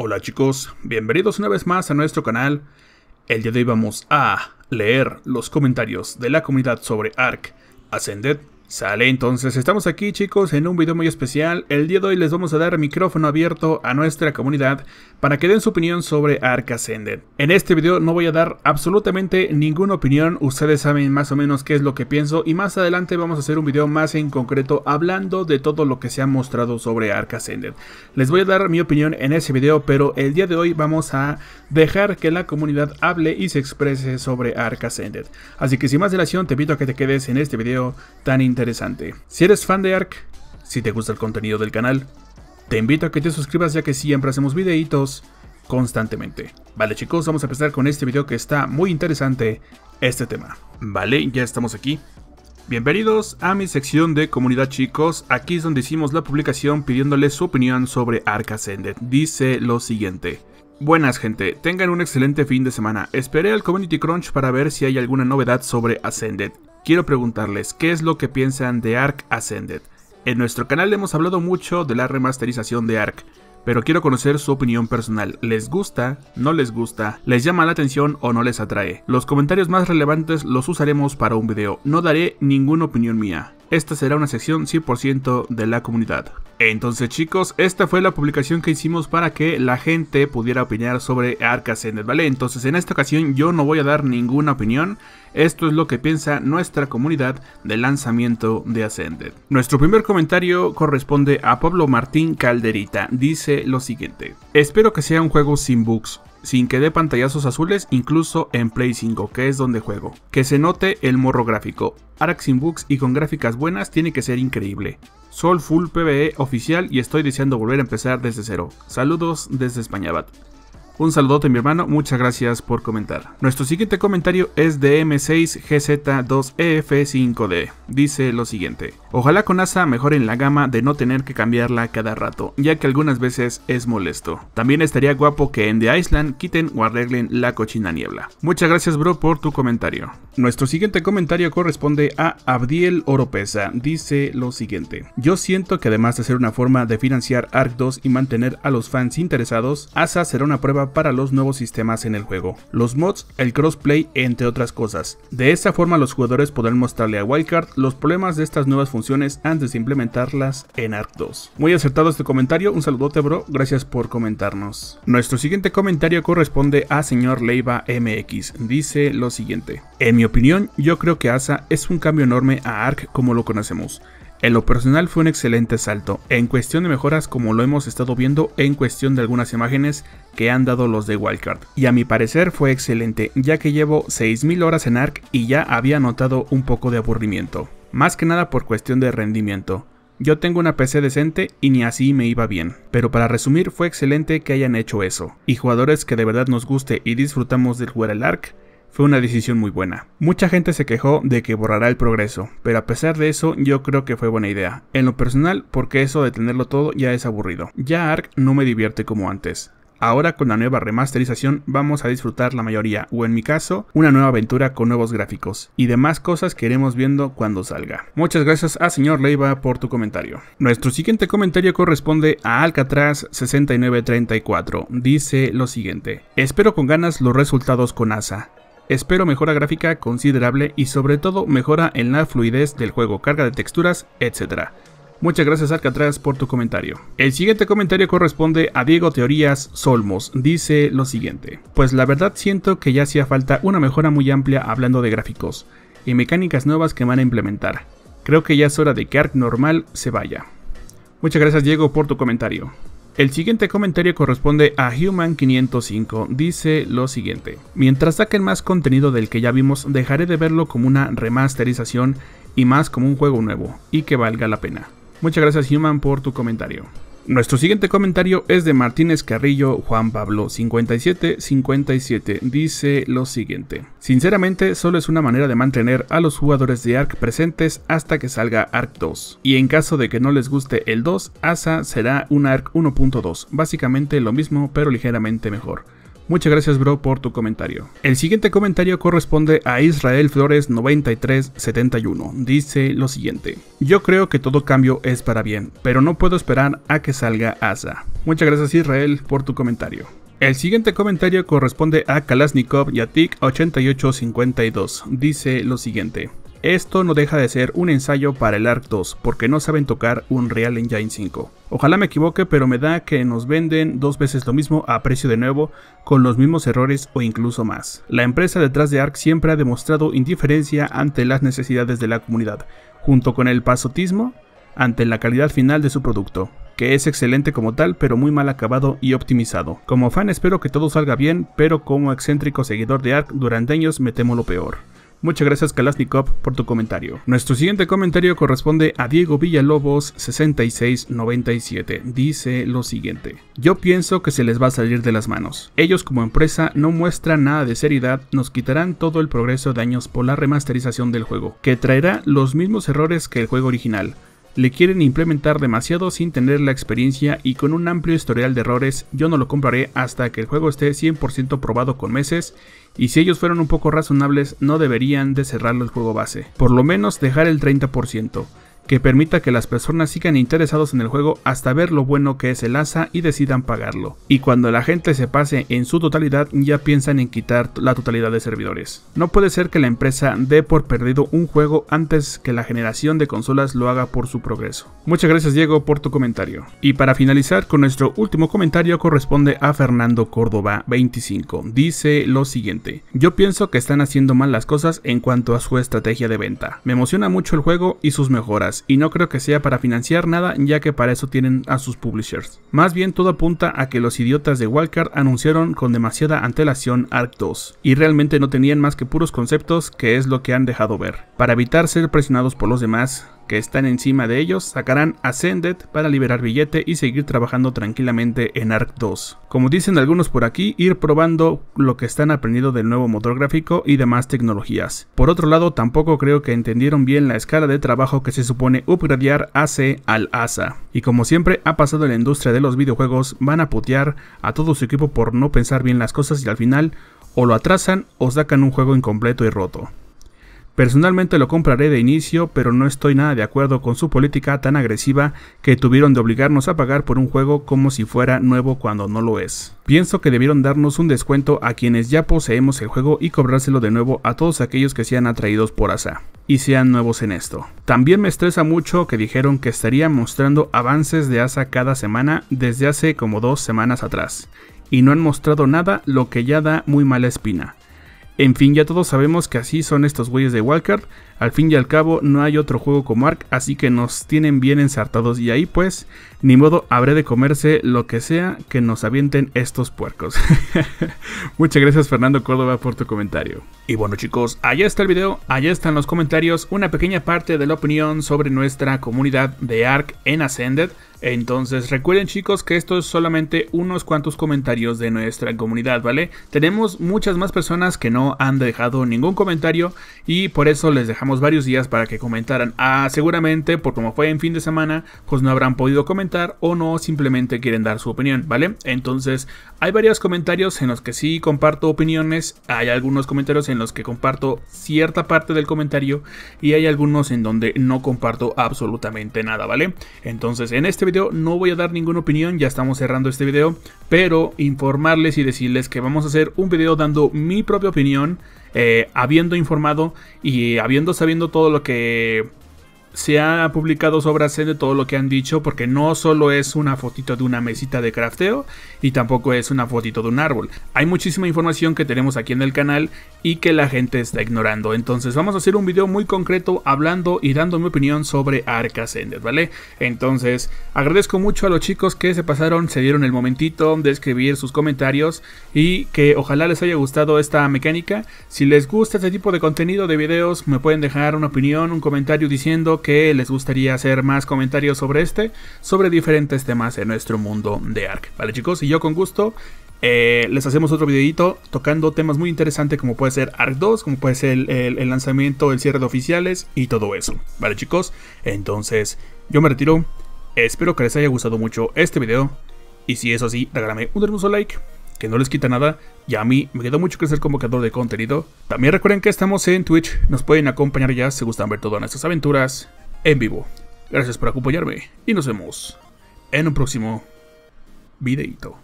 Hola chicos, bienvenidos una vez más a nuestro canal. El día de hoy vamos a leer los comentarios de la comunidad sobre Ark Ascended Sale entonces, estamos aquí chicos en un video muy especial, el día de hoy les vamos a dar micrófono abierto a nuestra comunidad para que den su opinión sobre Arc Ascended. En este video no voy a dar absolutamente ninguna opinión, ustedes saben más o menos qué es lo que pienso y más adelante vamos a hacer un video más en concreto hablando de todo lo que se ha mostrado sobre Arc Ascended. Les voy a dar mi opinión en ese video, pero el día de hoy vamos a dejar que la comunidad hable y se exprese sobre Arc Ascended. Así que sin más dilación te invito a que te quedes en este video tan interesante. Si eres fan de Arc, si te gusta el contenido del canal, te invito a que te suscribas ya que siempre hacemos videitos constantemente. Vale chicos, vamos a empezar con este video que está muy interesante, este tema. Vale, ya estamos aquí. Bienvenidos a mi sección de comunidad chicos, aquí es donde hicimos la publicación pidiéndoles su opinión sobre Arc Ascended. Dice lo siguiente. Buenas gente, tengan un excelente fin de semana. Esperé al Community Crunch para ver si hay alguna novedad sobre Ascended quiero preguntarles qué es lo que piensan de Ark Ascended. En nuestro canal hemos hablado mucho de la remasterización de Ark, pero quiero conocer su opinión personal. ¿Les gusta? ¿No les gusta? ¿Les llama la atención o no les atrae? Los comentarios más relevantes los usaremos para un video, no daré ninguna opinión mía esta será una sección 100% de la comunidad. Entonces chicos, esta fue la publicación que hicimos para que la gente pudiera opinar sobre Ascended, ¿vale? Entonces en esta ocasión yo no voy a dar ninguna opinión, esto es lo que piensa nuestra comunidad del lanzamiento de Ascended. Nuestro primer comentario corresponde a Pablo Martín Calderita, dice lo siguiente. Espero que sea un juego sin bugs, sin que dé pantallazos azules incluso en Play 5, que es donde juego. Que se note el morro gráfico. Arax sin y con gráficas buenas tiene que ser increíble. Sol Full PvE oficial y estoy deseando volver a empezar desde cero. Saludos desde Españabad. Un saludote mi hermano, muchas gracias por comentar. Nuestro siguiente comentario es de M6GZ2EF5D. Dice lo siguiente. Ojalá con ASA mejoren la gama de no tener que cambiarla cada rato, ya que algunas veces es molesto. También estaría guapo que en The Island quiten o arreglen la cochina niebla. Muchas gracias bro por tu comentario. Nuestro siguiente comentario corresponde a Abdiel Oropesa. Dice lo siguiente. Yo siento que además de ser una forma de financiar ARC 2 y mantener a los fans interesados, ASA será una prueba para los nuevos sistemas en el juego, los mods, el crossplay, entre otras cosas. De esta forma los jugadores podrán mostrarle a Wildcard los problemas de estas nuevas funciones antes de implementarlas en Ark 2. Muy acertado este comentario, un saludote bro, gracias por comentarnos. Nuestro siguiente comentario corresponde a señor Leiva MX, dice lo siguiente. En mi opinión, yo creo que ASA es un cambio enorme a Ark como lo conocemos. En lo personal fue un excelente salto, en cuestión de mejoras como lo hemos estado viendo en cuestión de algunas imágenes que han dado los de Wildcard, y a mi parecer fue excelente ya que llevo 6000 horas en ARC y ya había notado un poco de aburrimiento, más que nada por cuestión de rendimiento. Yo tengo una PC decente y ni así me iba bien, pero para resumir fue excelente que hayan hecho eso, y jugadores que de verdad nos guste y disfrutamos del jugar al ARC, fue una decisión muy buena. Mucha gente se quejó de que borrará el progreso, pero a pesar de eso yo creo que fue buena idea. En lo personal, porque eso de tenerlo todo ya es aburrido. Ya Ark no me divierte como antes. Ahora con la nueva remasterización vamos a disfrutar la mayoría, o en mi caso, una nueva aventura con nuevos gráficos y demás cosas que iremos viendo cuando salga. Muchas gracias a señor Leiva por tu comentario. Nuestro siguiente comentario corresponde a Alcatraz 6934. Dice lo siguiente: Espero con ganas los resultados con ASA. Espero mejora gráfica considerable y sobre todo mejora en la fluidez del juego, carga de texturas, etc. Muchas gracias Alcatraz por tu comentario. El siguiente comentario corresponde a Diego Teorías Solmos. Dice lo siguiente. Pues la verdad siento que ya hacía falta una mejora muy amplia hablando de gráficos y mecánicas nuevas que van a implementar. Creo que ya es hora de que Ark normal se vaya. Muchas gracias Diego por tu comentario. El siguiente comentario corresponde a Human505. Dice lo siguiente. Mientras saquen más contenido del que ya vimos, dejaré de verlo como una remasterización y más como un juego nuevo, y que valga la pena. Muchas gracias Human por tu comentario. Nuestro siguiente comentario es de Martínez Carrillo Juan Pablo 5757. Dice lo siguiente. Sinceramente, solo es una manera de mantener a los jugadores de Arc presentes hasta que salga Arc 2. Y en caso de que no les guste el 2, ASA será un Arc 1.2. Básicamente lo mismo, pero ligeramente mejor. Muchas gracias bro por tu comentario. El siguiente comentario corresponde a Israel Flores 9371. Dice lo siguiente. Yo creo que todo cambio es para bien, pero no puedo esperar a que salga Asa. Muchas gracias Israel por tu comentario. El siguiente comentario corresponde a Kalashnikov Yatik 8852. Dice lo siguiente. Esto no deja de ser un ensayo para el ARC 2, porque no saben tocar un Real Engine 5. Ojalá me equivoque, pero me da que nos venden dos veces lo mismo a precio de nuevo, con los mismos errores o incluso más. La empresa detrás de ARC siempre ha demostrado indiferencia ante las necesidades de la comunidad, junto con el pasotismo ante la calidad final de su producto que es excelente como tal, pero muy mal acabado y optimizado. Como fan espero que todo salga bien, pero como excéntrico seguidor de ARK durante años me temo lo peor. Muchas gracias Kalashnikov por tu comentario. Nuestro siguiente comentario corresponde a Diego Villalobos 6697. Dice lo siguiente. Yo pienso que se les va a salir de las manos. Ellos como empresa no muestran nada de seriedad, nos quitarán todo el progreso de años por la remasterización del juego, que traerá los mismos errores que el juego original le quieren implementar demasiado sin tener la experiencia y con un amplio historial de errores, yo no lo compraré hasta que el juego esté 100% probado con meses y si ellos fueron un poco razonables no deberían de cerrarlo el juego base, por lo menos dejar el 30% que permita que las personas sigan interesados en el juego hasta ver lo bueno que es el asa y decidan pagarlo. Y cuando la gente se pase en su totalidad ya piensan en quitar la totalidad de servidores. No puede ser que la empresa dé por perdido un juego antes que la generación de consolas lo haga por su progreso. Muchas gracias Diego por tu comentario. Y para finalizar con nuestro último comentario corresponde a Fernando Córdoba 25. Dice lo siguiente. Yo pienso que están haciendo mal las cosas en cuanto a su estrategia de venta. Me emociona mucho el juego y sus mejoras y no creo que sea para financiar nada ya que para eso tienen a sus publishers. Más bien todo apunta a que los idiotas de Wildcard anunciaron con demasiada antelación Ark 2 y realmente no tenían más que puros conceptos que es lo que han dejado ver. Para evitar ser presionados por los demás, que están encima de ellos sacarán Ascended para liberar billete y seguir trabajando tranquilamente en Arc 2. Como dicen algunos por aquí, ir probando lo que están aprendiendo del nuevo motor gráfico y demás tecnologías. Por otro lado, tampoco creo que entendieron bien la escala de trabajo que se supone upgradear AC al ASA. Y como siempre ha pasado en la industria de los videojuegos, van a putear a todo su equipo por no pensar bien las cosas y al final o lo atrasan o sacan un juego incompleto y roto. Personalmente lo compraré de inicio, pero no estoy nada de acuerdo con su política tan agresiva que tuvieron de obligarnos a pagar por un juego como si fuera nuevo cuando no lo es. Pienso que debieron darnos un descuento a quienes ya poseemos el juego y cobrárselo de nuevo a todos aquellos que sean atraídos por ASA y sean nuevos en esto. También me estresa mucho que dijeron que estaría mostrando avances de ASA cada semana desde hace como dos semanas atrás, y no han mostrado nada lo que ya da muy mala espina. En fin, ya todos sabemos que así son estos güeyes de Walker. Al fin y al cabo, no hay otro juego como Ark, así que nos tienen bien ensartados. Y ahí, pues, ni modo, habré de comerse lo que sea que nos avienten estos puercos. Muchas gracias, Fernando Córdoba, por tu comentario. Y bueno, chicos, allá está el video, allá están los comentarios, una pequeña parte de la opinión sobre nuestra comunidad de Ark en Ascended. Entonces recuerden chicos que esto es solamente unos cuantos comentarios de nuestra comunidad, ¿vale? Tenemos muchas más personas que no han dejado ningún comentario y por eso les dejamos varios días para que comentaran. Ah, seguramente, por como fue en fin de semana, pues no habrán podido comentar o no simplemente quieren dar su opinión, ¿vale? Entonces, hay varios comentarios en los que sí comparto opiniones, hay algunos comentarios en los que comparto cierta parte del comentario y hay algunos en donde no comparto absolutamente nada, ¿vale? Entonces, en este video no voy a dar ninguna opinión, ya estamos cerrando este video, pero informarles y decirles que vamos a hacer un video dando mi propia opinión eh, habiendo informado y habiendo sabiendo todo lo que se ha publicado sobre de todo lo que han dicho, porque no solo es una fotito de una mesita de crafteo y tampoco es una fotito de un árbol. Hay muchísima información que tenemos aquí en el canal y que la gente está ignorando. Entonces vamos a hacer un video muy concreto hablando y dando mi opinión sobre Arca ¿vale? Entonces agradezco mucho a los chicos que se pasaron, se dieron el momentito de escribir sus comentarios y que ojalá les haya gustado esta mecánica. Si les gusta este tipo de contenido de videos, me pueden dejar una opinión, un comentario diciendo que les gustaría hacer más comentarios sobre este, sobre diferentes temas en nuestro mundo de Ark, Vale chicos, y yo con gusto eh, les hacemos otro videito tocando temas muy interesantes como puede ser Ark 2, como puede ser el, lanzamiento, el cierre de oficiales y todo eso. Vale chicos, entonces yo me retiro, espero que les haya gustado mucho este video. Y si es así, regálame un hermoso like que no les quita nada y a mí me quedó mucho que ser como de contenido. También recuerden que estamos en Twitch, nos pueden acompañar ya si gustan ver todas nuestras aventuras en vivo. Gracias por acompañarme y nos vemos en un próximo videito.